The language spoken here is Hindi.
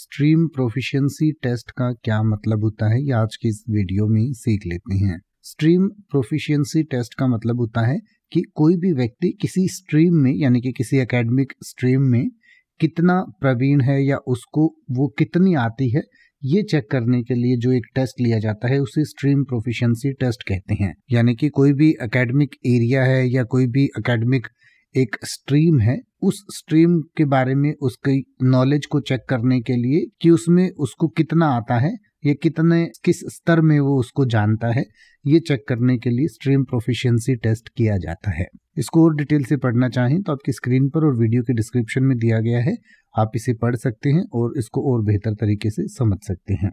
स्ट्रीम प्रोफिशिएंसी टेस्ट का क्या मतलब होता है ये आज की इस वीडियो में सीख लेते हैं स्ट्रीम प्रोफिशिएंसी टेस्ट का मतलब होता है कि कोई भी व्यक्ति किसी स्ट्रीम में यानी कि किसी एकेडमिक स्ट्रीम में कितना प्रवीण है या उसको वो कितनी आती है ये चेक करने के लिए जो एक टेस्ट लिया जाता है उसे स्ट्रीम प्रोफिशिएंसी टेस्ट कहते हैं यानी कि कोई भी एकेडमिक एरिया है या कोई भी एकेडमिक एक स्ट्रीम है उस स्ट्रीम के बारे में उसकी नॉलेज को चेक करने के लिए कि उसमें उसको कितना आता है ये कितने किस स्तर में वो उसको जानता है ये चेक करने के लिए स्ट्रीम प्रोफिशिएंसी टेस्ट किया जाता है इसको और डिटेल से पढ़ना चाहें तो आपकी स्क्रीन पर और वीडियो के डिस्क्रिप्शन में दिया गया है आप इसे पढ़ सकते हैं और इसको और बेहतर तरीके से समझ सकते हैं